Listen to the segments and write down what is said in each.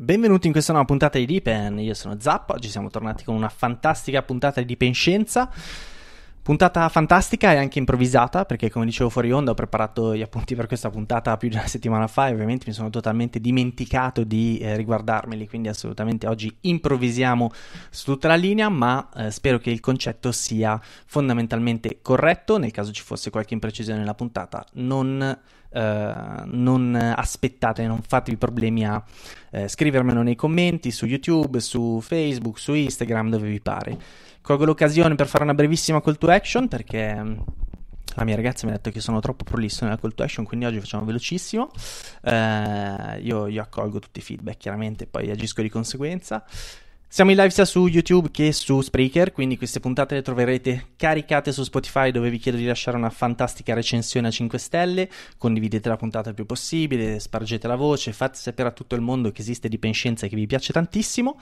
Benvenuti in questa nuova puntata di Deepen, io sono Zappa, oggi siamo tornati con una fantastica puntata di Deepen Scienza Puntata fantastica e anche improvvisata, perché come dicevo fuori onda ho preparato gli appunti per questa puntata più di una settimana fa e ovviamente mi sono totalmente dimenticato di eh, riguardarmeli, quindi assolutamente oggi improvvisiamo su tutta la linea, ma eh, spero che il concetto sia fondamentalmente corretto, nel caso ci fosse qualche imprecisione nella puntata non... Uh, non aspettate, non fatevi problemi a uh, scrivermelo nei commenti su YouTube, su Facebook, su Instagram, dove vi pare. Colgo l'occasione per fare una brevissima call to action perché mm, la mia ragazza mi ha detto che sono troppo prolisso nella call to action, quindi oggi facciamo velocissimo. Eh, io, io, accolgo tutti i feedback, chiaramente, poi agisco di conseguenza. Siamo in live sia su YouTube che su Spreaker, quindi queste puntate le troverete caricate su Spotify dove vi chiedo di lasciare una fantastica recensione a 5 stelle, condividete la puntata il più possibile, spargete la voce, fate sapere a tutto il mondo che esiste di Penscienza e che vi piace tantissimo.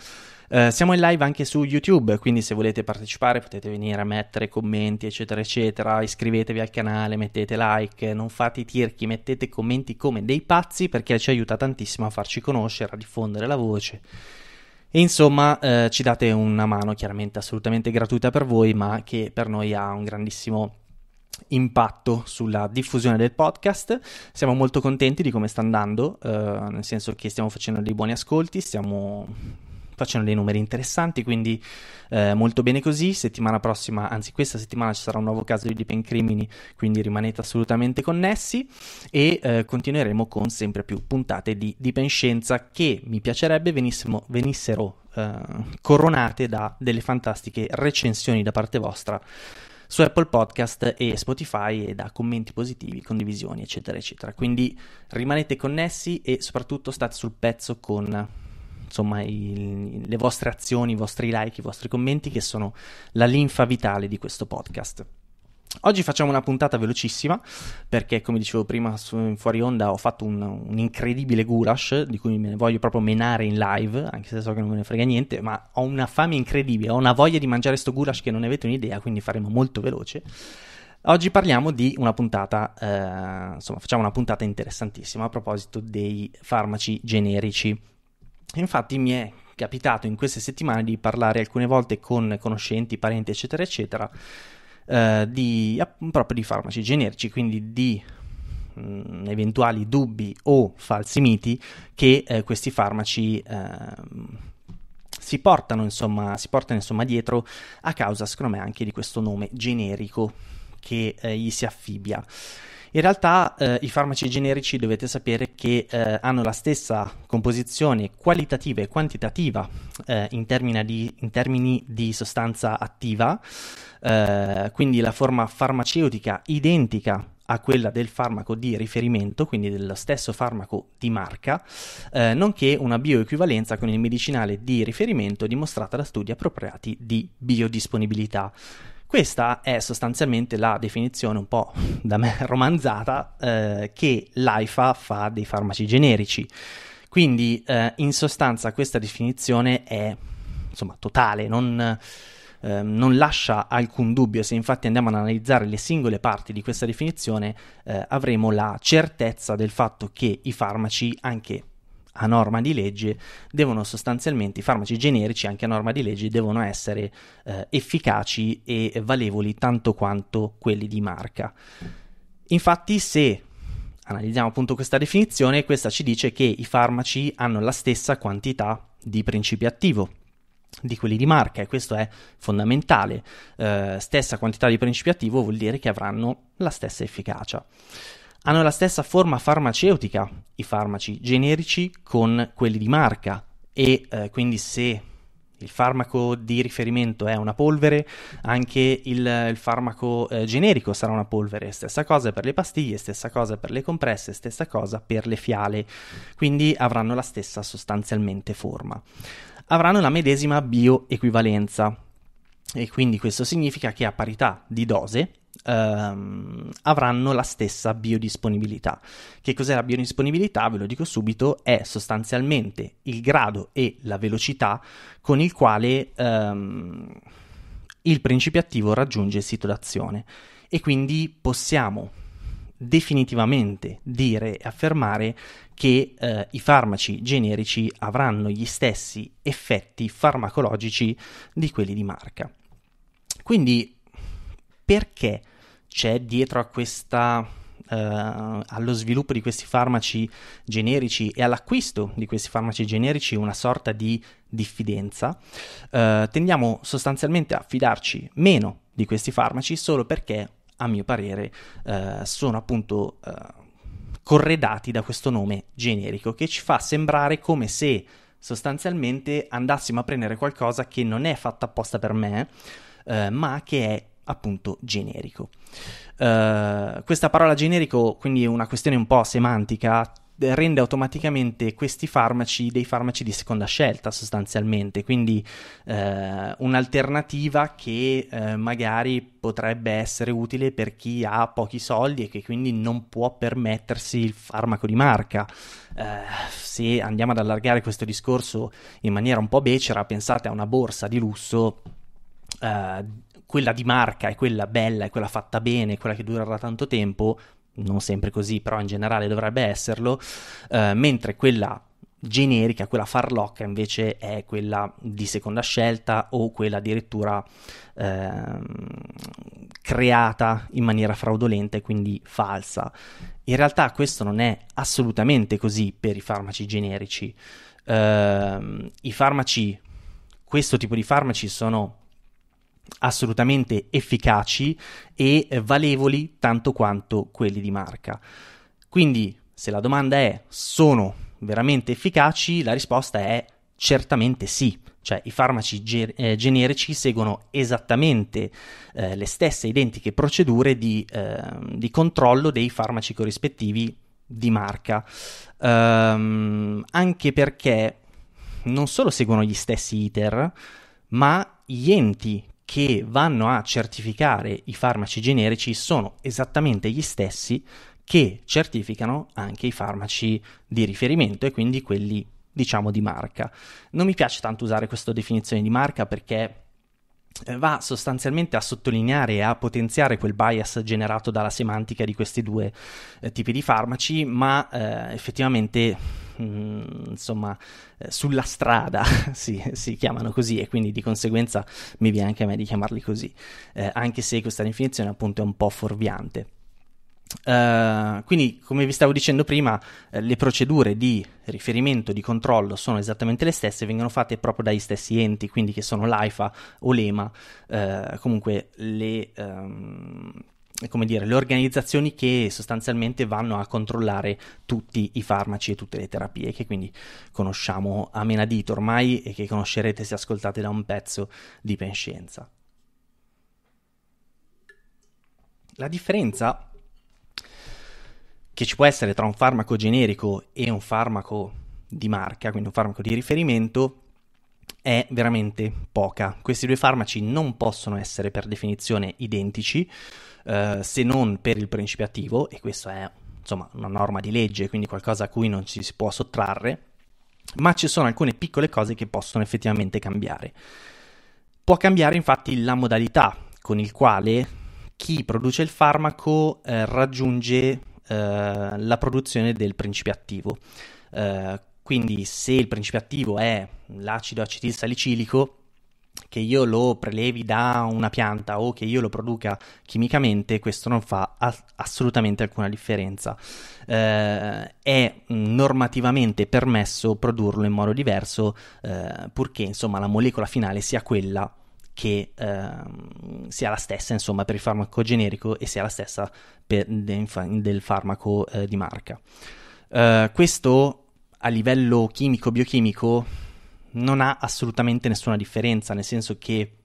Uh, siamo in live anche su YouTube, quindi se volete partecipare potete venire a mettere commenti, eccetera, eccetera. Iscrivetevi al canale, mettete like, non fate i tirchi, mettete commenti come dei pazzi perché ci aiuta tantissimo a farci conoscere, a diffondere la voce e insomma, eh, ci date una mano chiaramente assolutamente gratuita per voi, ma che per noi ha un grandissimo impatto sulla diffusione del podcast. Siamo molto contenti di come sta andando, eh, nel senso che stiamo facendo dei buoni ascolti, stiamo facciano dei numeri interessanti, quindi eh, molto bene così. Settimana prossima, anzi questa settimana ci sarà un nuovo caso di Deepen Crimini, quindi rimanete assolutamente connessi e eh, continueremo con sempre più puntate di Deepen Scienza che mi piacerebbe venissero eh, coronate da delle fantastiche recensioni da parte vostra su Apple Podcast e Spotify e da commenti positivi, condivisioni, eccetera, eccetera. Quindi rimanete connessi e soprattutto state sul pezzo con insomma il, le vostre azioni, i vostri like, i vostri commenti che sono la linfa vitale di questo podcast. Oggi facciamo una puntata velocissima perché, come dicevo prima fuori onda, ho fatto un, un, incredibile goulash di cui me ne voglio proprio menare in live, anche se so che non me ne frega niente, ma ho una fame incredibile, ho una voglia di mangiare sto goulash che non ne avete un'idea, quindi faremo molto veloce. Oggi parliamo di una puntata, eh, insomma, facciamo una puntata interessantissima a proposito dei farmaci generici Infatti mi è capitato in queste settimane di parlare alcune volte con conoscenti, parenti, eccetera, eccetera, eh, di, proprio di farmaci generici, quindi di mh, mm, eventuali dubbi o falsi miti che eh, questi farmaci eh, si portano, insomma, si portano insomma dietro a causa secondo me anche di questo nome generico che eh, gli si affibbia. In realtà eh, i farmaci generici dovete sapere che eh, hanno la stessa composizione qualitativa e quantitativa eh, in, termini di, in, termini di, sostanza attiva, eh, quindi la forma farmaceutica identica a quella del farmaco di riferimento, quindi dello stesso farmaco di marca, eh, nonché una bioequivalenza con il medicinale di riferimento dimostrata da studi appropriati di biodisponibilità. Questa è sostanzialmente la definizione un po' da me romanzata eh, che l'AIFA fa dei farmaci generici. Quindi eh, in sostanza questa definizione è insomma totale, non, eh, non, lascia alcun dubbio. Se infatti andiamo ad analizzare le singole parti di questa definizione eh, avremo la certezza del fatto che i farmaci anche a norma di legge devono sostanzialmente, i farmaci generici anche a norma di legge devono essere eh, efficaci e valevoli tanto quanto quelli di marca. Infatti se analizziamo appunto questa definizione, questa ci dice che i farmaci hanno la stessa quantità di principio attivo di quelli di marca e questo è fondamentale. Eh, stessa quantità di principio attivo vuol dire che avranno la stessa efficacia hanno la stessa forma farmaceutica, i farmaci generici, con quelli di marca e eh, quindi se il farmaco di riferimento è una polvere, anche il, il farmaco eh, generico sarà una polvere, stessa cosa per le pastiglie, stessa cosa per le compresse, stessa cosa per le fiale, quindi avranno la stessa sostanzialmente forma. Avranno la medesima bioequivalenza e quindi questo significa che a parità di dose ehm, avranno la stessa biodisponibilità. Che cos'è la biodisponibilità? Ve lo dico subito, è sostanzialmente il grado e la velocità con il quale ehm, il principio attivo raggiunge il sito d'azione e quindi possiamo definitivamente dire e affermare che eh, i farmaci generici avranno gli stessi effetti farmacologici di quelli di marca. Quindi perché c'è dietro a questa Uh, allo sviluppo di questi farmaci generici e all'acquisto di questi farmaci generici una sorta di diffidenza, uh, tendiamo sostanzialmente a fidarci meno di questi farmaci solo perché, a mio parere, uh, sono appunto corredati da questo nome generico che ci fa sembrare come se sostanzialmente andassimo a prendere qualcosa che non è fatta apposta per me, ma che è appunto generico. Uh, questa parola generico, quindi è una questione un po' semantica, rende automaticamente questi farmaci dei farmaci di seconda scelta sostanzialmente, quindi eh, un'alternativa che eh, magari potrebbe essere utile per chi ha pochi soldi e che quindi non può permettersi il farmaco di marca. Eh, se andiamo ad allargare questo discorso in maniera un po' becera, pensate a una borsa di lusso. Uh, quella di marca è quella bella e quella fatta bene, e quella che durerà tanto tempo, non sempre così, però in generale dovrebbe esserlo, eh, mentre quella generica, quella farlocca invece è quella di seconda scelta o quella addirittura eh, creata in maniera fraudolenta e quindi falsa. In realtà questo non è assolutamente così per i farmaci generici. Eh, I farmaci, questo tipo di farmaci sono assolutamente efficaci e valevoli tanto quanto quelli di marca. Quindi, se la domanda è sono veramente efficaci, la risposta è certamente sì. Cioè, i farmaci ge- eh, generici seguono esattamente eh, le stesse identiche procedure di, eh, di controllo dei farmaci corrispettivi di marca. Um, anche perché non solo seguono gli stessi iter, ma gli enti che vanno a certificare i farmaci generici sono esattamente gli stessi che certificano anche i farmaci di riferimento e quindi quelli diciamo di marca. Non mi piace tanto usare questa definizione di marca perché eh, va sostanzialmente a sottolineare e a potenziare quel bias generato dalla semantica di questi due eh, tipi di farmaci, ma eh, effettivamente Mm, insomma eh, sulla strada si, si, chiamano così e quindi di conseguenza mi viene anche a me di chiamarli così, eh, anche se questa definizione appunto è un po' fuorviante. Uh, quindi, come vi stavo dicendo prima, eh, le procedure di riferimento, di controllo sono esattamente le stesse, vengono fatte proprio dagli stessi enti, quindi che sono l'AIFA o l'EMA, eh, comunque le, um, eh, come dire, le organizzazioni che sostanzialmente vanno a controllare tutti i farmaci e tutte le terapie che quindi conosciamo a menadito ormai e che conoscerete se ascoltate da un pezzo di Penscienza. La differenza che ci può essere tra un farmaco generico e un farmaco di marca, quindi un farmaco di riferimento, è veramente poca. Questi due farmaci non possono essere per definizione identici, eh, se non per il principio attivo, e questa è insomma una norma di legge, quindi qualcosa a cui non ci si può sottrarre, ma ci sono alcune piccole cose che possono effettivamente cambiare. Può cambiare infatti la modalità con il quale chi produce il farmaco eh, raggiunge eh, la produzione del principio attivo. Eh, quindi se il principio attivo è l'acido acetilsalicilico, che io lo prelevi da una pianta o che io lo produca chimicamente, questo non fa a- assolutamente alcuna differenza. Eh, è mm, normativamente permesso produrlo in modo diverso, eh, purché insomma la molecola finale sia quella che eh, sia la stessa insomma per il farmaco generico e sia la stessa per, de, del farmaco eh, di marca. Eh, questo a livello chimico-biochimico non ha assolutamente nessuna differenza, nel senso che,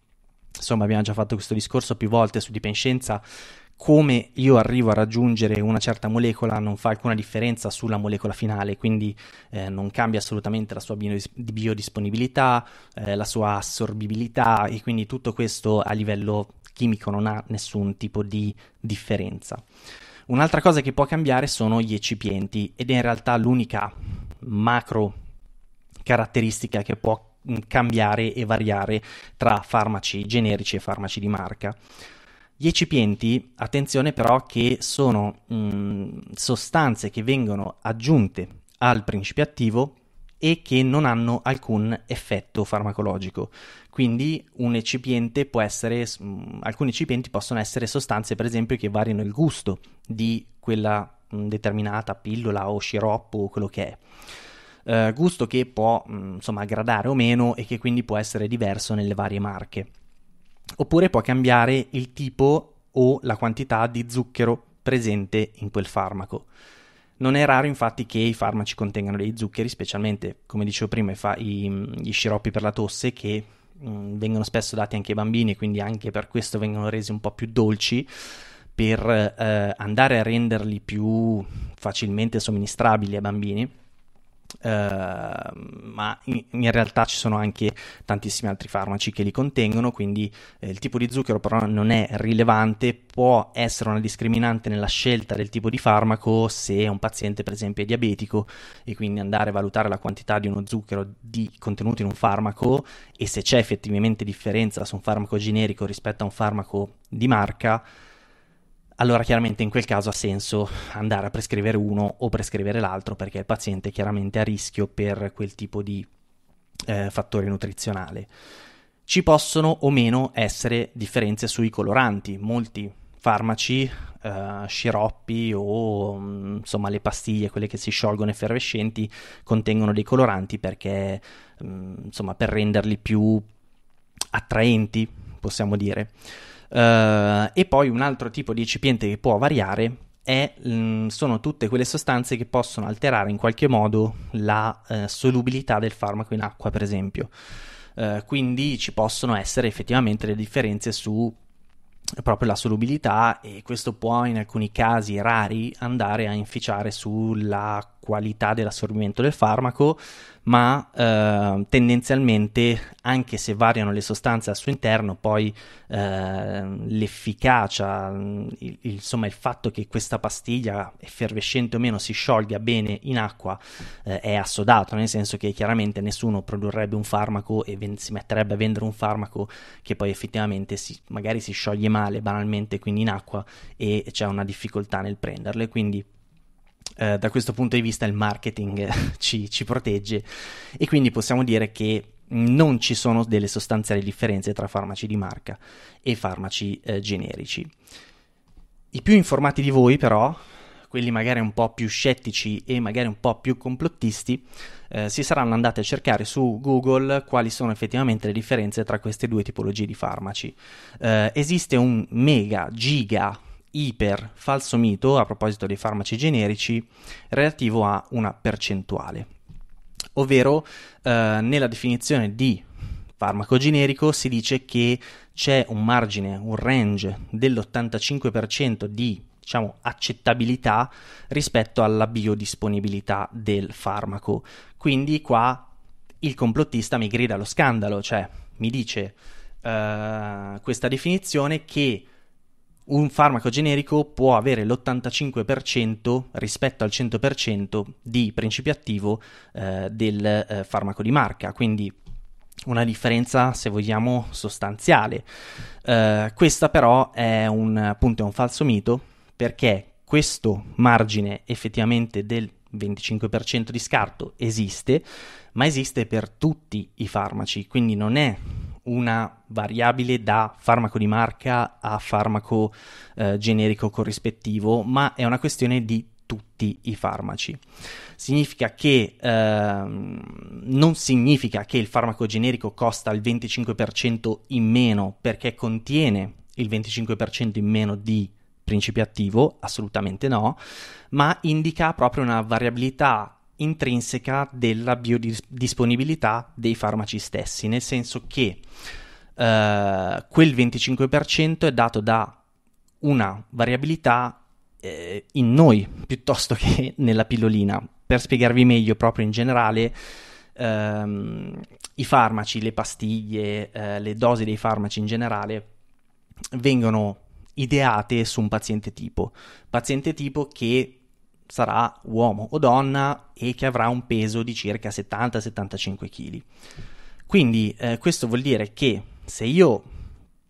insomma, abbiamo già fatto questo discorso più volte su Dipenscienza, come io arrivo a raggiungere una certa molecola non fa alcuna differenza sulla molecola finale, quindi eh, non cambia assolutamente la sua biodisponibilità, eh, la sua assorbibilità e quindi tutto questo a livello chimico non ha nessun tipo di differenza. Un'altra cosa che può cambiare sono gli eccipienti ed è in realtà l'unica macro caratteristica che può mm, cambiare e variare tra farmaci generici e farmaci di marca. Gli eccipienti, attenzione però che sono mh, mm, sostanze che vengono aggiunte al principio attivo e che non hanno alcun effetto farmacologico. Quindi un ecipiente può essere, mh, mm, alcuni eccipienti possono essere sostanze per esempio che variano il gusto di quella mh, determinata pillola o sciroppo o quello che è eh, gusto che può mh, mm, insomma gradare o meno e che quindi può essere diverso nelle varie marche. Oppure può cambiare il tipo o la quantità di zucchero presente in quel farmaco. Non è raro infatti che i farmaci contengano degli zuccheri, specialmente come dicevo prima i, mm, gli sciroppi per la tosse che mh, mm, vengono spesso dati anche ai bambini, quindi anche per questo vengono resi un po' più dolci per eh, andare a renderli più facilmente somministrabili ai bambini Ehm, ma in, in, realtà ci sono anche tantissimi altri farmaci che li contengono, quindi eh, il tipo di zucchero però non è rilevante, può essere una discriminante nella scelta del tipo di farmaco se un paziente per esempio è diabetico e quindi andare a valutare la quantità di uno zucchero di, contenuto in un farmaco e se c'è effettivamente differenza su un farmaco generico rispetto a un farmaco di marca allora chiaramente in quel caso ha senso andare a prescrivere uno o prescrivere l'altro perché il paziente è chiaramente a rischio per quel tipo di eh, fattore nutrizionale. Ci possono o meno essere differenze sui coloranti, molti farmaci, eh, sciroppi o mm, insomma le pastiglie, quelle che si sciolgono effervescenti, contengono dei coloranti perché mh, mm, insomma per renderli più attraenti, possiamo dire. Uh, e poi un altro tipo di eccipiente che può variare è, mh, mm, sono tutte quelle sostanze che possono alterare in qualche modo la uh, solubilità del farmaco in acqua, per esempio. Uh, quindi ci possono essere effettivamente le differenze su proprio la solubilità e questo può in alcuni casi rari andare a inficiare sulla qualità dell'assorbimento del farmaco, ma eh, tendenzialmente, anche se variano le sostanze al suo interno, poi eh, l'efficacia, il, insomma il fatto che questa pastiglia, effervescente o meno, si sciolga bene in acqua eh, è assodato, nel senso che chiaramente nessuno produrrebbe un farmaco e ven- si metterebbe a vendere un farmaco che poi effettivamente si, magari si scioglie male banalmente, quindi in acqua, e c'è una difficoltà nel prenderle. Quindi eh, da questo punto di vista il marketing eh, ci, ci protegge e quindi possiamo dire che non ci sono delle sostanziali differenze tra farmaci di marca e farmaci eh, generici. I più informati di voi, però, quelli magari un po' più scettici e magari un po' più complottisti, eh, si saranno andati a cercare su Google quali sono effettivamente le differenze tra queste due tipologie di farmaci. Eh, esiste un mega, giga iper falso mito a proposito dei farmaci generici relativo a una percentuale, ovvero eh, nella definizione di farmaco generico si dice che c'è un margine, un range dell'85% di diciamo, accettabilità rispetto alla biodisponibilità del farmaco. Quindi qua il complottista mi grida lo scandalo, cioè mi dice uh, questa definizione che un farmaco generico può avere l'85% rispetto al 100% di principio attivo eh, del eh, farmaco di marca, quindi una differenza, se vogliamo, sostanziale. Eh, questo però è un, appunto, è un falso mito perché questo margine effettivamente del 25% di scarto esiste, ma esiste per tutti i farmaci, quindi non è una variabile da farmaco di marca a farmaco eh, generico corrispettivo, ma è una questione di tutti i farmaci. Significa che ehm, non significa che il farmaco generico costa il 25% in meno perché contiene il 25% in meno di principio attivo, assolutamente no, ma indica proprio una variabilità intrinseca della biodisponibilità dei farmaci stessi, nel senso che eh, quel 25% è dato da una variabilità eh, in noi piuttosto che nella pillolina. Per spiegarvi meglio, proprio in generale, ehm, i farmaci, le pastiglie, eh, le dosi dei farmaci in generale vengono ideate su un paziente tipo, paziente tipo che sarà uomo o donna e che avrà un peso di circa 70-75 kg. Quindi eh, questo vuol dire che se io,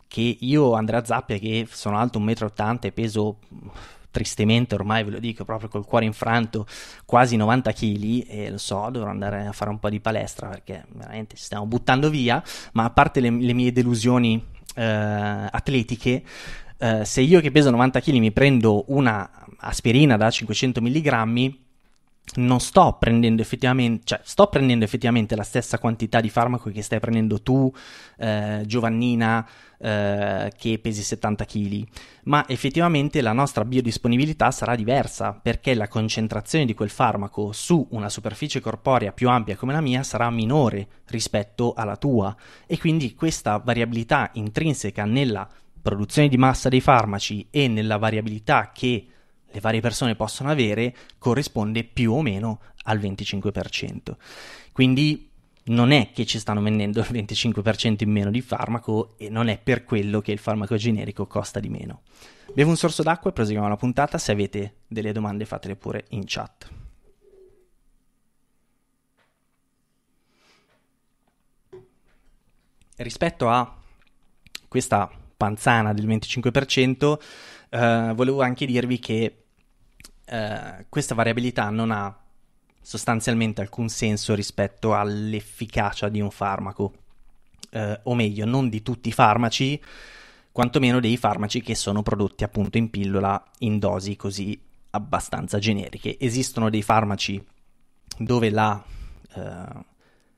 che io Andrea Zappia, che sono alto 1,80 m e peso tristemente ormai ve lo dico proprio col cuore infranto quasi 90 kg e lo so dovrò andare a fare un po' di palestra perché veramente ci stiamo buttando via ma a parte le, le mie delusioni eh, atletiche eh, se io che peso 90 kg mi prendo una aspirina da 500 mg non sto prendendo effettivamente, cioè sto prendendo effettivamente la stessa quantità di farmaco che stai prendendo tu, eh, Giovannina, eh, che pesi 70 kg, ma effettivamente la nostra biodisponibilità sarà diversa perché la concentrazione di quel farmaco su una superficie corporea più ampia come la mia sarà minore rispetto alla tua e quindi questa variabilità intrinseca nella produzione di massa dei farmaci e nella variabilità che le varie persone possono avere corrisponde più o meno al 25%. Quindi non è che ci stanno vendendo il 25% in meno di farmaco e non è per quello che il farmaco generico costa di meno. Bevo un sorso d'acqua e proseguiamo la puntata. Se avete delle domande fatele pure in chat. Rispetto a questa panzana del 25%, eh, volevo anche dirvi che eh, questa variabilità non ha sostanzialmente alcun senso rispetto all'efficacia di un farmaco, eh, o meglio, non di tutti i farmaci, quantomeno dei farmaci che sono prodotti appunto in pillola in dosi così abbastanza generiche. Esistono dei farmaci dove la eh,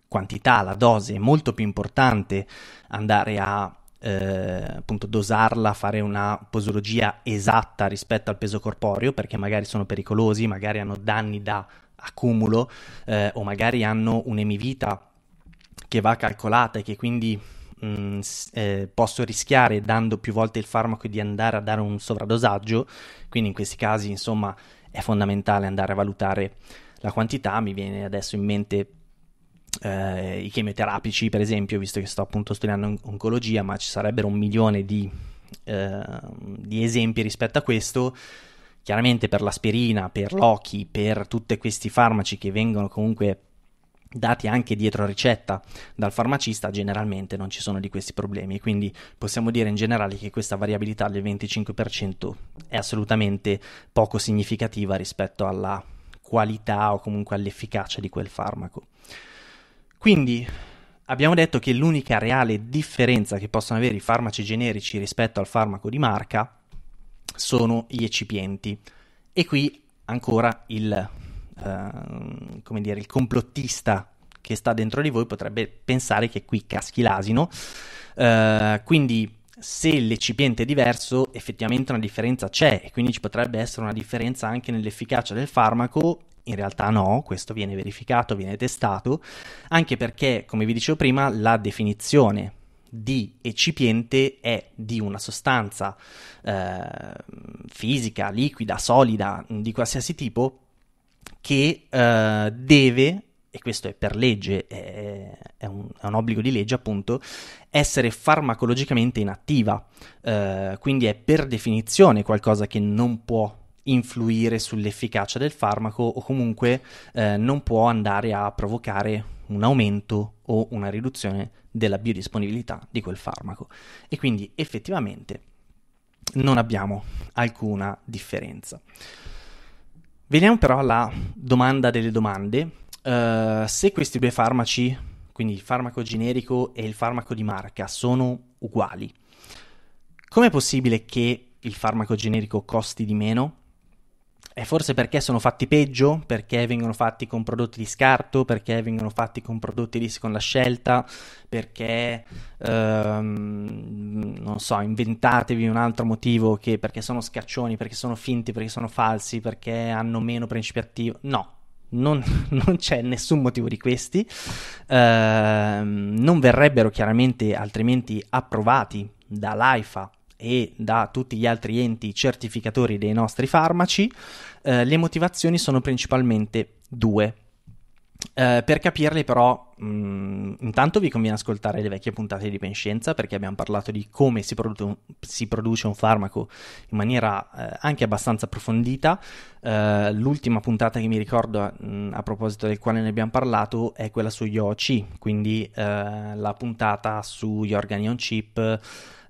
quantità, la dose è molto più importante, andare a eh, appunto dosarla, fare una posologia esatta rispetto al peso corporeo, perché magari sono pericolosi, magari hanno danni da accumulo eh, o magari hanno un'emivita che va calcolata e che quindi mh, mm, eh, posso rischiare dando più volte il farmaco di andare a dare un sovradosaggio, quindi in questi casi insomma è fondamentale andare a valutare la quantità, mi viene adesso in mente eh, i chemioterapici, per esempio, visto che sto appunto studiando on- oncologia, ma ci sarebbero un milione di, eh, di esempi rispetto a questo. Chiaramente per l'aspirina, per l'ochi, per tutti questi farmaci che vengono comunque dati anche dietro ricetta dal farmacista, generalmente non ci sono di questi problemi. Quindi possiamo dire in generale che questa variabilità del 25% è assolutamente poco significativa rispetto alla qualità o comunque all'efficacia di quel farmaco. Quindi abbiamo detto che l'unica reale differenza che possono avere i farmaci generici rispetto al farmaco di marca sono gli eccipienti. E qui ancora il, uh, come dire, il complottista che sta dentro di voi potrebbe pensare che qui caschi l'asino. Uh, quindi se l'eccipiente è diverso, effettivamente una differenza c'è e quindi ci potrebbe essere una differenza anche nell'efficacia del farmaco. In realtà no, questo viene verificato, viene testato, anche perché, come vi dicevo prima, la definizione di eccipiente è di una sostanza eh, fisica, liquida, solida, di qualsiasi tipo, che eh, deve e questo è per legge, è, è, un, è, un, obbligo di legge appunto, essere farmacologicamente inattiva, eh, quindi è per definizione qualcosa che non può influire sull'efficacia del farmaco o comunque eh, non può andare a provocare un aumento o una riduzione della biodisponibilità di quel farmaco. E quindi effettivamente non abbiamo alcuna differenza. Veniamo però alla domanda delle domande, eh, se questi due farmaci, quindi il farmaco generico e il farmaco di marca, sono uguali, com'è possibile che il farmaco generico costi di meno? È forse perché sono fatti peggio, perché vengono fatti con prodotti di scarto, perché vengono fatti con prodotti di seconda scelta, perché ehm, non so, inventatevi un altro motivo che perché sono scaccioni, perché sono finti, perché sono falsi, perché hanno meno principi attivi? No, non, non c'è nessun motivo di questi, eh, non verrebbero chiaramente altrimenti approvati dall'AIFA e da tutti gli altri enti certificatori dei nostri farmaci, eh, le motivazioni sono principalmente due. Eh, per capirli però, mh, mm, intanto vi conviene ascoltare le vecchie puntate di Penscienza perché abbiamo parlato di come si, produ- si produce un farmaco in maniera uh, anche abbastanza approfondita. Uh, l'ultima puntata che mi ricordo mh, mm, a proposito del quale ne abbiamo parlato è quella su IOC, quindi la puntata sugli organi on chip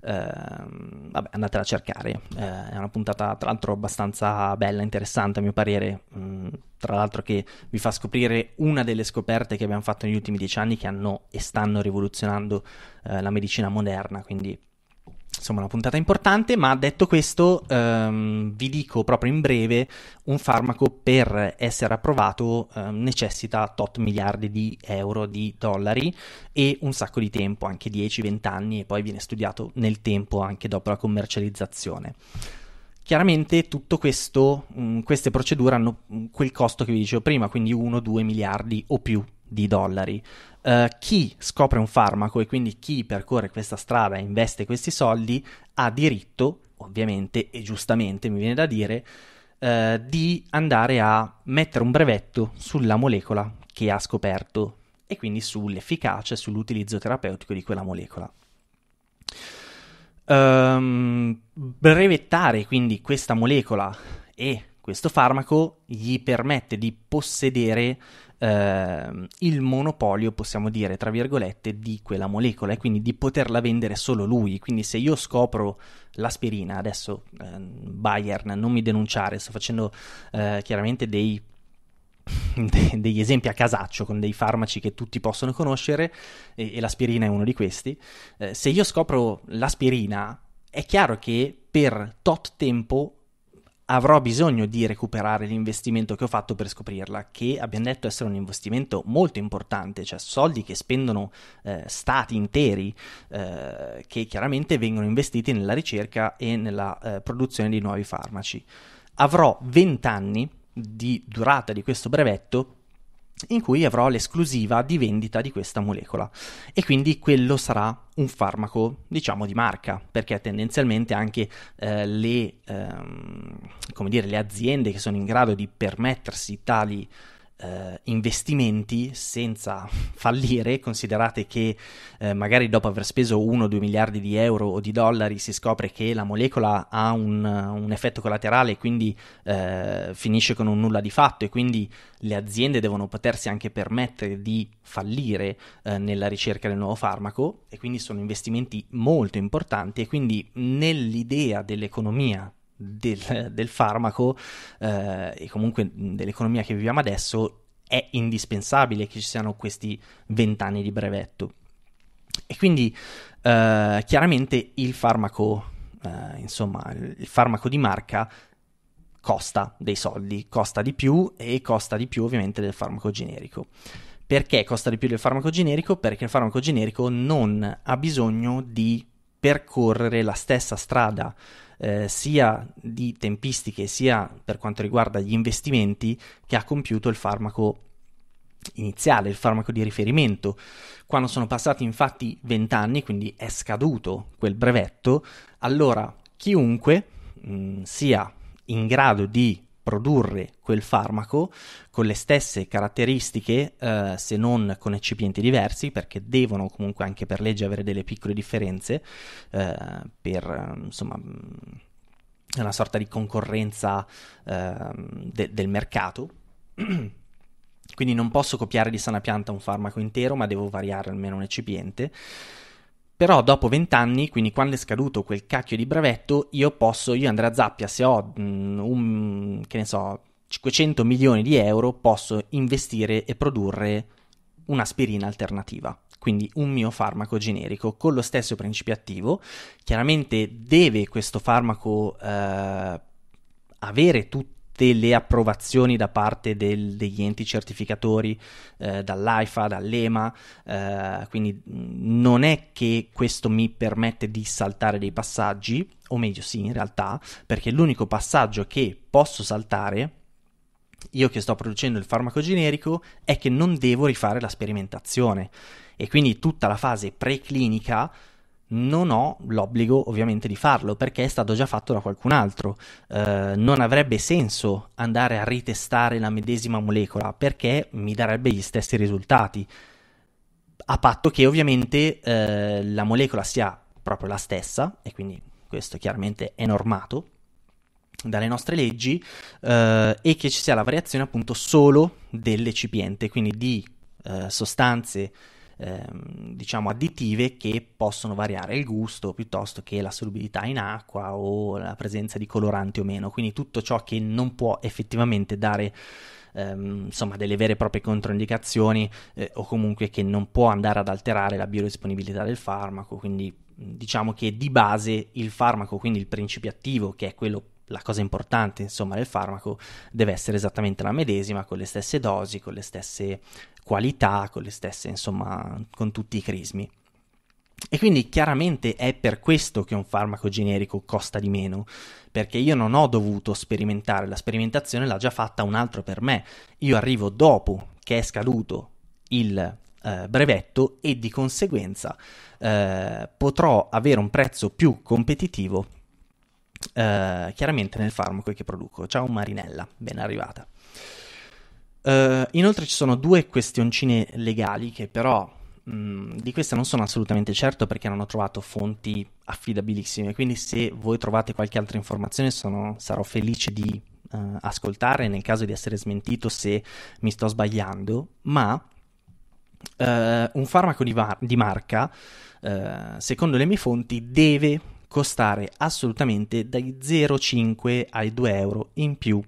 Ehm, vabbè, andatela a cercare. Eh, è una puntata, tra l'altro, abbastanza bella, interessante a mio parere. Mm, tra l'altro, che vi fa scoprire una delle scoperte che abbiamo fatto negli ultimi dieci anni che hanno e stanno rivoluzionando eh, la medicina moderna. Quindi insomma una puntata importante, ma detto questo ehm, vi dico proprio in breve un farmaco per essere approvato ehm, necessita tot miliardi di euro, di dollari e un sacco di tempo, anche 10-20 anni e poi viene studiato nel tempo anche dopo la commercializzazione. Chiaramente tutto questo, mh, mm, queste procedure hanno mm, quel costo che vi dicevo prima, quindi 1-2 miliardi o più di dollari. Uh, chi scopre un farmaco e quindi chi percorre questa strada e investe questi soldi ha diritto, ovviamente e giustamente mi viene da dire, uh, di andare a mettere un brevetto sulla molecola che ha scoperto e quindi sull'efficacia e sull'utilizzo terapeutico di quella molecola. Um, brevettare quindi questa molecola e questo farmaco gli permette di possedere eh, il monopolio, possiamo dire, tra virgolette, di quella molecola e quindi di poterla vendere solo lui. Quindi se io scopro l'aspirina, adesso eh, Bayern, non mi denunciare, sto facendo eh, chiaramente dei degli esempi a casaccio con dei farmaci che tutti possono conoscere e, e l'aspirina è uno di questi. Eh, se io scopro l'aspirina, è chiaro che per tot tempo avrò bisogno di recuperare l'investimento che ho fatto per scoprirla, che abbiamo detto essere un investimento molto importante, cioè soldi che spendono eh, stati interi, eh, che chiaramente vengono investiti nella ricerca e nella eh, produzione di nuovi farmaci. Avrò 20 anni di durata di questo brevetto in cui avrò l'esclusiva di vendita di questa molecola e quindi quello sarà un farmaco diciamo di marca perché tendenzialmente anche eh, le, ehm, dire, le aziende che sono in grado di permettersi tali eh, investimenti senza fallire, considerate che eh, magari dopo aver speso 1-2 miliardi di euro o di dollari si scopre che la molecola ha un, un effetto collaterale e quindi eh, finisce con un nulla di fatto e quindi le aziende devono potersi anche permettere di fallire eh, nella ricerca del nuovo farmaco e quindi sono investimenti molto importanti e quindi nell'idea dell'economia del, del farmaco eh, e comunque dell'economia che viviamo adesso è indispensabile che ci siano questi vent'anni di brevetto. E quindi eh, chiaramente il farmaco, eh, insomma, il farmaco di marca costa dei soldi, costa di più e costa di più ovviamente del farmaco generico. Perché costa di più del farmaco generico? Perché il farmaco generico non ha bisogno di percorrere la stessa strada eh, sia di tempistiche sia per quanto riguarda gli investimenti che ha compiuto il farmaco iniziale, il farmaco di riferimento. Quando sono passati infatti 20 anni, quindi è scaduto quel brevetto, allora chiunque mh, mm, sia in grado di produrre quel farmaco con le stesse caratteristiche, eh, se non con eccipienti diversi, perché devono comunque anche per legge avere delle piccole differenze eh, per insomma mm, una sorta di concorrenza eh, de- del mercato. Quindi non posso copiare di sana pianta un farmaco intero, ma devo variare almeno un eccipiente. Però dopo vent'anni, quindi quando è scaduto quel cacchio di brevetto, io posso, io Andrea Zappia, se ho mm, un, che ne so, 500 milioni di euro, posso investire e produrre un'aspirina alternativa, quindi un mio farmaco generico con lo stesso principio attivo. Chiaramente deve questo farmaco eh, avere tutti tutte le approvazioni da parte del, degli enti certificatori, eh, dall'AIFA, dall'EMA, eh, quindi non è che questo mi permette di saltare dei passaggi, o meglio sì in realtà, perché l'unico passaggio che posso saltare io che sto producendo il farmaco generico è che non devo rifare la sperimentazione e quindi tutta la fase preclinica non ho l'obbligo ovviamente di farlo perché è stato già fatto da qualcun altro. Eh, non avrebbe senso andare a ritestare la medesima molecola perché mi darebbe gli stessi risultati, a patto che ovviamente eh, la molecola sia proprio la stessa e quindi questo chiaramente è normato dalle nostre leggi eh, e che ci sia la variazione appunto solo del recipiente, quindi di eh, sostanze ehm, diciamo additive che possono variare il gusto piuttosto che la solubilità in acqua o la presenza di coloranti o meno, quindi tutto ciò che non può effettivamente dare ehm, insomma delle vere e proprie controindicazioni eh, o comunque che non può andare ad alterare la biodisponibilità del farmaco, quindi diciamo che di base il farmaco, quindi il principio attivo che è quello la cosa importante insomma del farmaco deve essere esattamente la medesima con le stesse dosi, con le stesse qualità, con le stesse insomma con tutti i crismi. E quindi chiaramente è per questo che un farmaco generico costa di meno, perché io non ho dovuto sperimentare, la sperimentazione l'ha già fatta un altro per me. Io arrivo dopo che è scaduto il eh, brevetto e di conseguenza eh, potrò avere un prezzo più competitivo eh, chiaramente nel farmaco che produco. Ciao Marinella, ben arrivata. Eh, inoltre ci sono due questioncine legali che però mm, di queste non sono assolutamente certo perché non ho trovato fonti affidabilissime, quindi se voi trovate qualche altra informazione sono, sarò felice di eh, ascoltare nel caso di essere smentito se mi sto sbagliando, ma Uh, un farmaco di, var- di marca, uh, secondo le mie fonti, deve costare assolutamente dai 0,5 ai 2 euro in più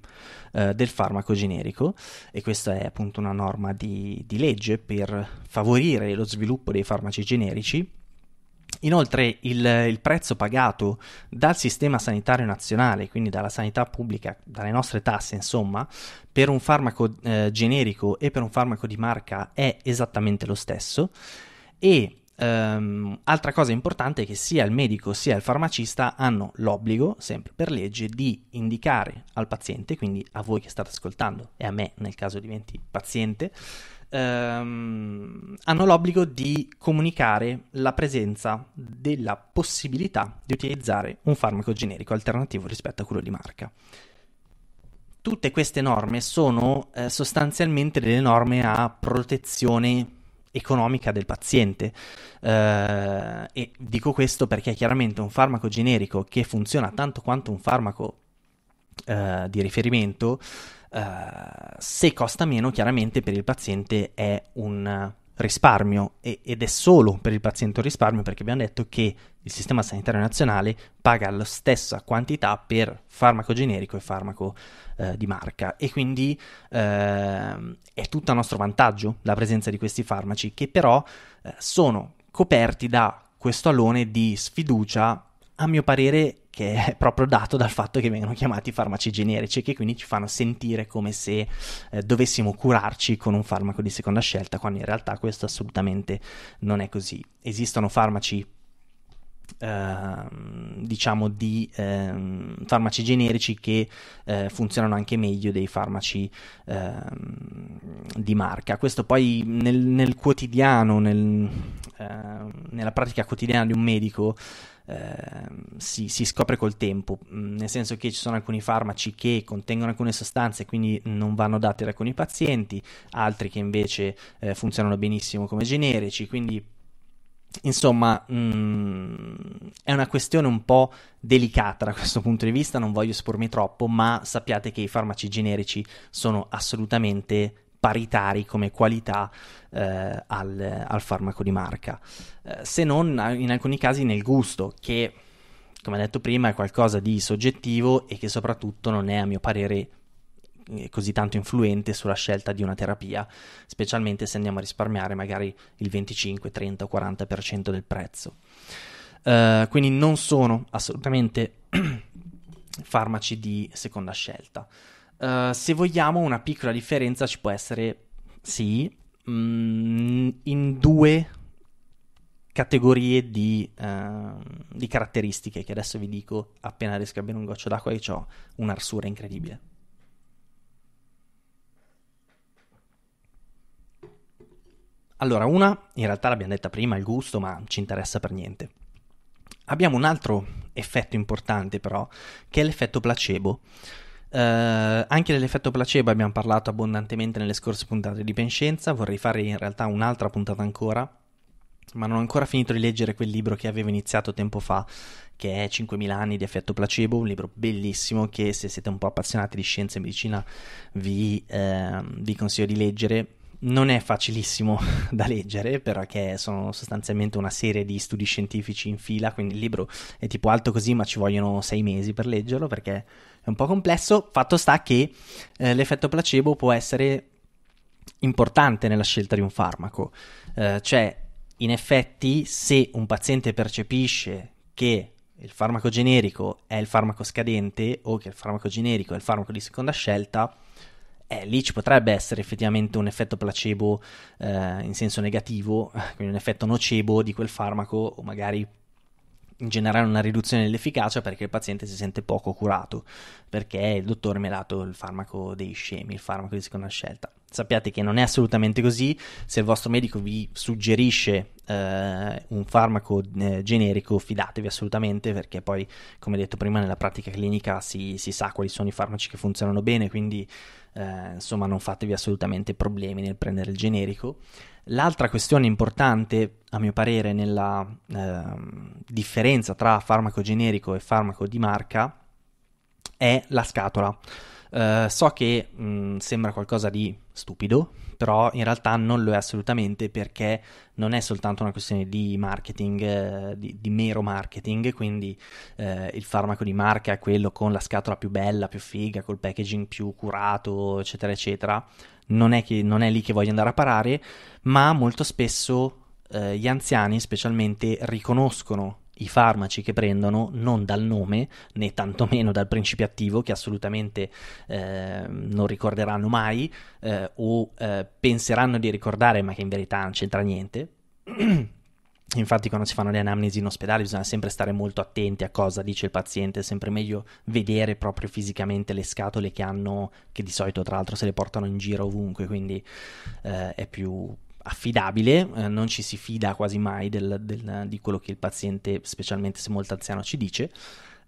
eh, del farmaco generico e questa è appunto una norma di, di legge per favorire lo sviluppo dei farmaci generici Inoltre il, il, prezzo pagato dal sistema sanitario nazionale, quindi dalla sanità pubblica, dalle nostre tasse insomma, per un farmaco eh, generico e per un farmaco di marca è esattamente lo stesso e Um, altra cosa importante è che sia il medico sia il farmacista hanno l'obbligo, sempre per legge, di indicare al paziente, quindi a voi che state ascoltando e a me nel caso diventi paziente, um, hanno l'obbligo di comunicare la presenza della possibilità di utilizzare un farmaco generico alternativo rispetto a quello di marca tutte queste norme sono eh, sostanzialmente delle norme a protezione economica del paziente. Eh, e dico questo perché chiaramente un farmaco generico che funziona tanto quanto un farmaco eh, di riferimento, eh, se costa meno, chiaramente per il paziente è un risparmio e, ed è solo per il paziente un risparmio perché abbiamo detto che il sistema sanitario nazionale paga la stessa quantità per farmaco generico e farmaco eh, di marca e quindi eh, è tutto a nostro vantaggio la presenza di questi farmaci che però eh, sono coperti da questo alone di sfiducia a mio parere che è proprio dato dal fatto che vengono chiamati farmaci generici e che quindi ci fanno sentire come se eh, dovessimo curarci con un farmaco di seconda scelta, quando in realtà questo assolutamente non è così. Esistono farmaci Uh, diciamo di uh, farmaci generici che uh, funzionano anche meglio dei farmaci ehm, di marca. Questo poi nel, nel quotidiano, nel, nella pratica quotidiana di un medico Ehm, si, si, scopre col tempo, mm, nel senso che ci sono alcuni farmaci che contengono alcune sostanze e quindi non vanno dati ad alcuni pazienti, altri che invece eh, funzionano benissimo come generici, quindi Insomma, mh, mm, è una questione un po' delicata da questo punto di vista, non voglio espormi troppo, ma sappiate che i farmaci generici sono assolutamente paritari come qualità eh, al, al, farmaco di marca, eh, se non in alcuni casi nel gusto, che come detto prima è qualcosa di soggettivo e che soprattutto non è a mio parere eh, così tanto influente sulla scelta di una terapia, specialmente se andiamo a risparmiare magari il 25, 30 o 40% del prezzo. Uh, quindi non sono assolutamente farmaci di seconda scelta. Eh, se vogliamo una piccola differenza ci può essere, sì, mh, mm, in due categorie di, uh, di, caratteristiche che adesso vi dico appena riesco a bere un goccio d'acqua e ho un'arsura incredibile. Allora, una, in realtà l'abbiamo detta prima, il gusto, ma ci interessa per niente. Abbiamo un altro effetto importante però, che è l'effetto placebo. Uh, anche dell'effetto placebo abbiamo parlato abbondantemente nelle scorse puntate di Penscienza, vorrei fare in realtà un'altra puntata ancora, ma non ho ancora finito di leggere quel libro che avevo iniziato tempo fa, che è 5.000 anni di effetto placebo, un libro bellissimo che se siete un po' appassionati di scienza e medicina vi, eh, vi consiglio di leggere. Non è facilissimo da leggere perché sono sostanzialmente una serie di studi scientifici in fila, quindi il libro è tipo alto così ma ci vogliono sei mesi per leggerlo perché è un po' complesso, fatto sta che eh, l'effetto placebo può essere importante nella scelta di un farmaco, eh, cioè in effetti se un paziente percepisce che il farmaco generico è il farmaco scadente o che il farmaco generico è il farmaco di seconda scelta, eh, lì ci potrebbe essere effettivamente un effetto placebo eh, in senso negativo, quindi un effetto nocebo di quel farmaco o magari in generale una riduzione dell'efficacia perché il paziente si sente poco curato, perché il dottore mi ha dato il farmaco dei scemi, il farmaco di seconda scelta. Sappiate che non è assolutamente così, se il vostro medico vi suggerisce eh, un farmaco eh, generico fidatevi assolutamente perché poi come detto prima nella pratica clinica si, si sa quali sono i farmaci che funzionano bene, quindi eh, insomma non fatevi assolutamente problemi nel prendere il generico. L'altra questione importante, a mio parere, nella eh, differenza tra farmaco generico e farmaco di marca è la scatola. Uh, so che mh, sembra qualcosa di stupido, però in realtà non lo è assolutamente perché non è soltanto una questione di marketing, eh, di, di mero marketing, quindi eh, il farmaco di marca è quello con la scatola più bella, più figa, col packaging più curato, eccetera, eccetera. Non è, che, non è lì che voglio andare a parare, ma molto spesso eh, gli anziani specialmente riconoscono i farmaci che prendono non dal nome né tantomeno dal principio attivo che assolutamente eh, non ricorderanno mai eh, o eh, penseranno di ricordare ma che in verità non c'entra niente. Infatti quando si fanno le anamnesi in ospedale bisogna sempre stare molto attenti a cosa dice il paziente, è sempre meglio vedere proprio fisicamente le scatole che hanno, che di solito tra l'altro se le portano in giro ovunque, quindi eh, è più, affidabile, eh, non ci si fida quasi mai del, del, di quello che il paziente, specialmente se molto anziano, ci dice,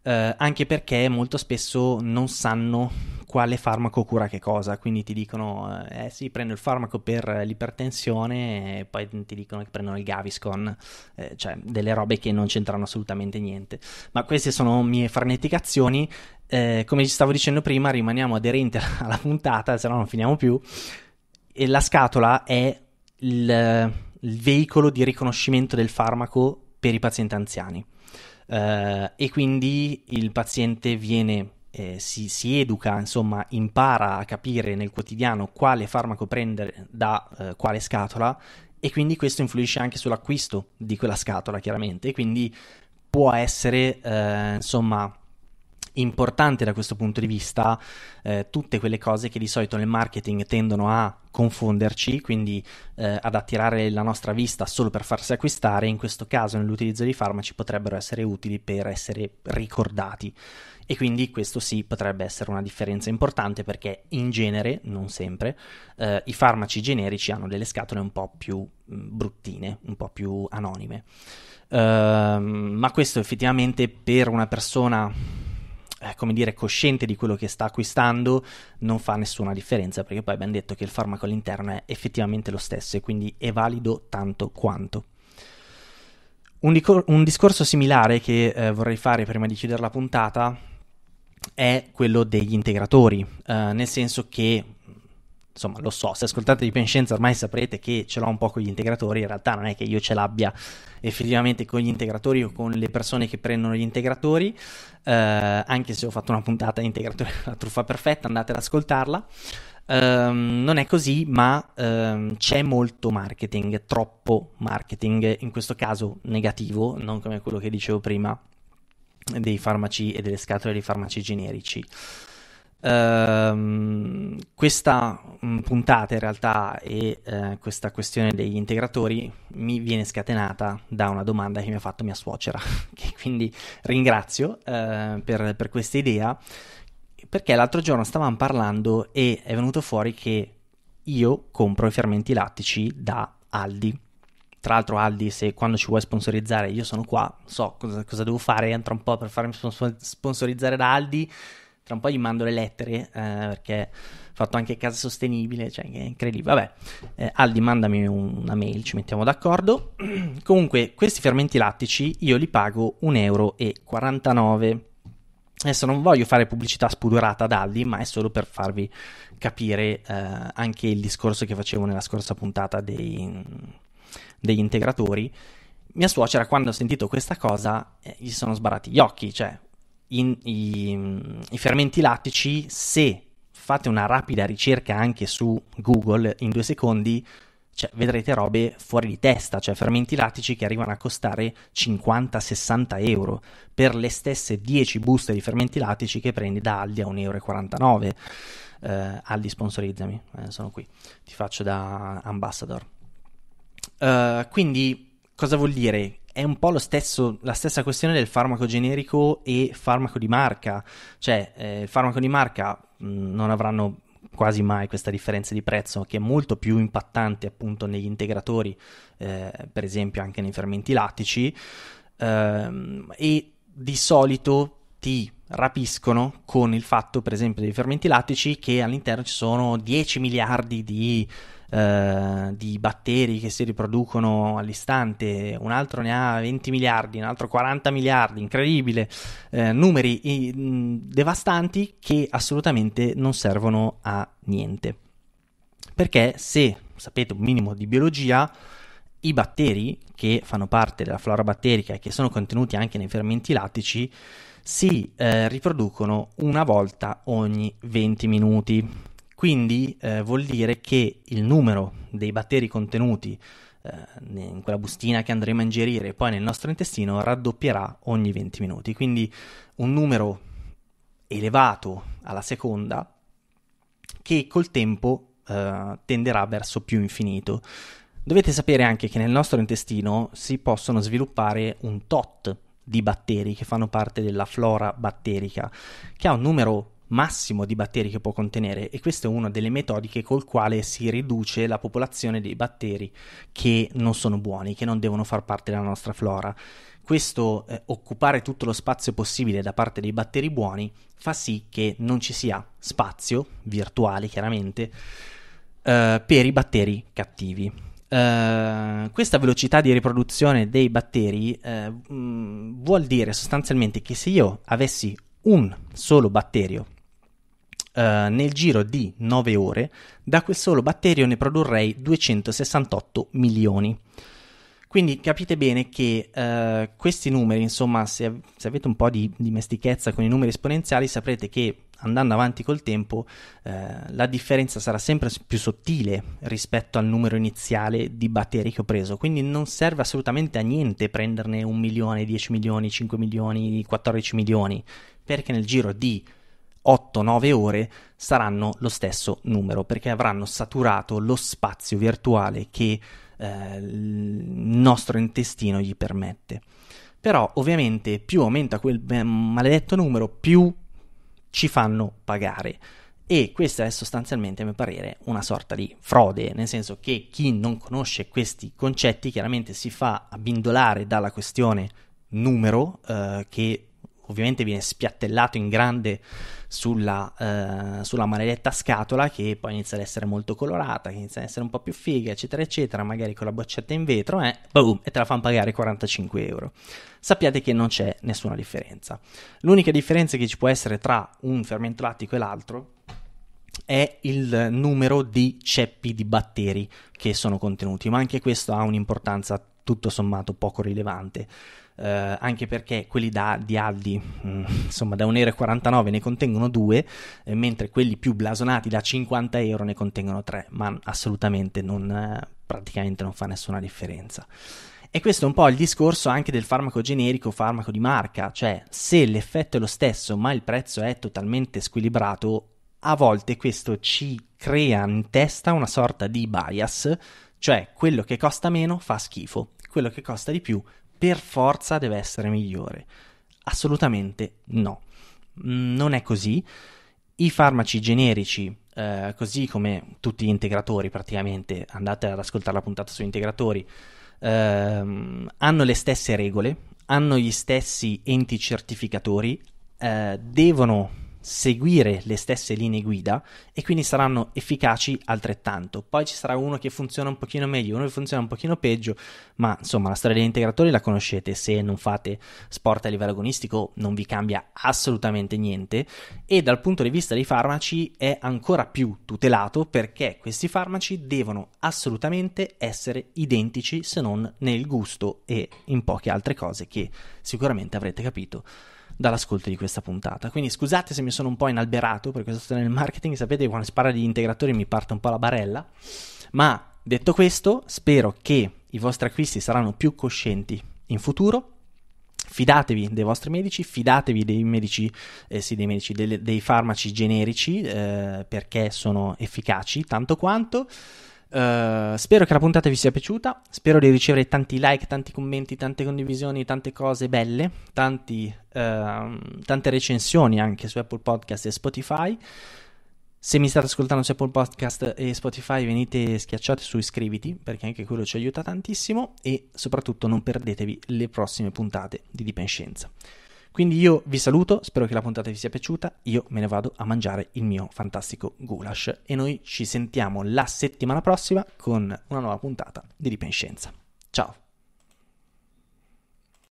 eh, anche perché molto spesso non sanno quale farmaco cura che cosa, quindi ti dicono eh, eh sì, prendo il farmaco per l'ipertensione e poi ti dicono che prendono il Gaviscon, eh, cioè delle robe che non c'entrano assolutamente niente. Ma queste sono mie farneticazioni, eh, come ci stavo dicendo prima, rimaniamo aderenti alla puntata, se no non finiamo più. E la scatola è il, il veicolo di riconoscimento del farmaco per i pazienti anziani. Uh, e quindi il paziente viene, eh, si, si, educa, insomma, impara a capire nel quotidiano quale farmaco prendere da uh, quale scatola e quindi questo influisce anche sull'acquisto di quella scatola, chiaramente, e quindi può essere, uh, insomma, importante da questo punto di vista eh, tutte quelle cose che di solito nel marketing tendono a confonderci, quindi eh, ad attirare la nostra vista solo per farsi acquistare, in questo caso nell'utilizzo di farmaci potrebbero essere utili per essere ricordati. E quindi questo sì potrebbe essere una differenza importante perché in genere, non sempre, eh, i farmaci generici hanno delle scatole un po' più mm, bruttine, un po' più anonime. Uh, ma questo effettivamente per una persona eh, come dire, cosciente di quello che sta acquistando non fa nessuna differenza, perché poi abbiamo detto che il farmaco all'interno è effettivamente lo stesso e quindi è valido tanto quanto. Un, dicor- un discorso similare che eh, vorrei fare prima di chiudere la puntata è quello degli integratori, eh, nel senso che insomma lo so, se ascoltate di Penscienza ormai saprete che ce l'ho un po' con gli integratori, in realtà non è che io ce l'abbia effettivamente con gli integratori o con le persone che prendono gli integratori, eh, anche se ho fatto una puntata di integratori la truffa perfetta, andate ad ascoltarla. Um, non è così, ma um, c'è molto marketing, troppo marketing, in questo caso negativo, non come quello che dicevo prima dei farmaci e delle scatole dei farmaci generici. Uh, questa mm, puntata in realtà e uh, questa questione degli integratori mi viene scatenata da una domanda che mi ha fatto mia suocera, che quindi ringrazio uh, per, per questa idea, perché l'altro giorno stavamo parlando e è venuto fuori che io compro i fermenti lattici da Aldi. Tra l'altro Aldi, se quando ci vuoi sponsorizzare io sono qua, so cosa, cosa devo fare, entra un po' per farmi sponsorizzare da Aldi tra un po' gli mando le lettere eh, perché ho fatto anche casa sostenibile, cioè è incredibile. Vabbè, eh, Aldi, mandami una mail, ci mettiamo d'accordo. Comunque, questi fermenti lattici io li pago 1,49 euro. Adesso non voglio fare pubblicità spudorata ad Aldi, ma è solo per farvi capire eh, anche il discorso che facevo nella scorsa puntata dei, degli integratori. Mia suocera, quando ha sentito questa cosa, eh, gli sono sbarrati gli occhi, cioè in, i, i fermenti lattici, se fate una rapida ricerca anche su Google in due secondi, cioè, vedrete robe fuori di testa, cioè fermenti lattici che arrivano a costare 50-60 euro per le stesse 10 buste di fermenti lattici che prendi da Aldi a 1,49 euro. Uh, Aldi sponsorizzami, eh, sono qui, ti faccio da ambassador. Uh, quindi cosa vuol dire? è un po' lo stesso, la stessa questione del farmaco generico e farmaco di marca. Cioè, eh, il farmaco di marca mh, mm, non avranno quasi mai questa differenza di prezzo che è molto più impattante appunto negli integratori, eh, per esempio anche nei fermenti lattici, ehm, e di solito ti rapiscono con il fatto, per esempio, dei fermenti lattici che all'interno ci sono 10 miliardi di, eh, di batteri che si riproducono all'istante, un altro ne ha 20 miliardi, un altro 40 miliardi, incredibile, eh, numeri eh, devastanti che assolutamente non servono a niente. Perché se sapete un minimo di biologia, i batteri che fanno parte della flora batterica e che sono contenuti anche nei fermenti lattici, si eh, riproducono una volta ogni 20 minuti. Quindi eh, vuol dire che il numero dei batteri contenuti eh, in quella bustina che andremo a ingerire poi nel nostro intestino raddoppierà ogni 20 minuti. Quindi un numero elevato alla seconda che col tempo eh, tenderà verso più infinito. Dovete sapere anche che nel nostro intestino si possono sviluppare un tot di batteri che fanno parte della flora batterica, che ha un numero massimo di batteri che può contenere e questa è una delle metodiche col quale si riduce la popolazione dei batteri che non sono buoni, che non devono far parte della nostra flora. Questo eh, occupare tutto lo spazio possibile da parte dei batteri buoni fa sì che non ci sia spazio, virtuale chiaramente, eh, per i batteri cattivi. Eh, questa velocità di riproduzione dei batteri uh, eh, mh, mm, vuol dire sostanzialmente che se io avessi un solo batterio uh, nel giro di 9 ore, da quel solo batterio ne produrrei 268 milioni. Quindi capite bene che questi numeri, insomma, se, se, avete un po' di dimestichezza con i numeri esponenziali, saprete che andando avanti col tempo eh, la differenza sarà sempre più sottile rispetto al numero iniziale di batteri che ho preso, quindi non serve assolutamente a niente prenderne un milione, 10 milioni, 5 milioni, 14 milioni, perché nel giro di 8-9 ore saranno lo stesso numero, perché avranno saturato lo spazio virtuale che eh, il nostro intestino gli permette. Però ovviamente più aumenta quel maledetto numero, più ci fanno pagare. E questa è sostanzialmente, a mio parere, una sorta di frode, nel senso che chi non conosce questi concetti chiaramente si fa abbindolare dalla questione numero eh, che ovviamente viene spiattellato in grande sulla, eh, sulla, maledetta scatola che poi inizia ad essere molto colorata, che inizia ad essere un po' più figa, eccetera, eccetera, magari con la boccetta in vetro, eh, boom, e te la fanno pagare 45 euro. Sappiate che non c'è nessuna differenza. L'unica differenza che ci può essere tra un fermento lattico e l'altro è il numero di ceppi di batteri che sono contenuti, ma anche questo ha un'importanza tutto sommato poco rilevante eh, anche perché quelli da, di Aldi, mm, insomma, da 1,49 euro ne contengono due, eh, mentre quelli più blasonati da 50 euro ne contengono tre, ma assolutamente non, eh, praticamente non fa nessuna differenza. E questo è un po' il discorso anche del farmaco generico, farmaco di marca, cioè se l'effetto è lo stesso ma il prezzo è totalmente squilibrato, a volte questo ci crea in testa una sorta di bias, cioè quello che costa meno fa schifo, quello che costa di più per forza deve essere migliore. Assolutamente no. Mm, non è così. I farmaci generici, eh, così come tutti gli integratori praticamente, andate ad ascoltare la puntata su integratori, ehm, hanno le stesse regole, hanno gli stessi enti certificatori, eh, devono seguire le stesse linee guida e quindi saranno efficaci altrettanto. Poi ci sarà uno che funziona un pochino meglio, uno che funziona un pochino peggio, ma insomma la storia degli integratori la conoscete, se non fate sport a livello agonistico non vi cambia assolutamente niente e dal punto di vista dei farmaci è ancora più tutelato perché questi farmaci devono assolutamente essere identici se non nel gusto e in poche altre cose che sicuramente avrete capito dall'ascolto di questa puntata. Quindi scusate se mi sono un po' inalberato per questa storia del marketing, sapete che quando si parla di integratori mi parte un po' la barella, ma detto questo spero che i vostri acquisti saranno più coscienti in futuro fidatevi dei vostri medici, fidatevi dei medici, eh, sì, dei, medici delle, dei, farmaci generici eh, perché sono efficaci tanto quanto. Eh, spero che la puntata vi sia piaciuta. Spero di ricevere tanti like, tanti commenti, tante condivisioni, tante cose belle, tanti, uh, tante recensioni anche su Apple Podcast e Spotify. Se mi state ascoltando su Apple Podcast e Spotify, venite schiacciate su iscriviti perché anche quello ci aiuta tantissimo. E soprattutto non perdetevi le prossime puntate di Dipenscienza. Quindi io vi saluto, spero che la puntata vi sia piaciuta, io me ne vado a mangiare il mio fantastico goulash e noi ci sentiamo la settimana prossima con una nuova puntata di Ripenscienza. Ciao!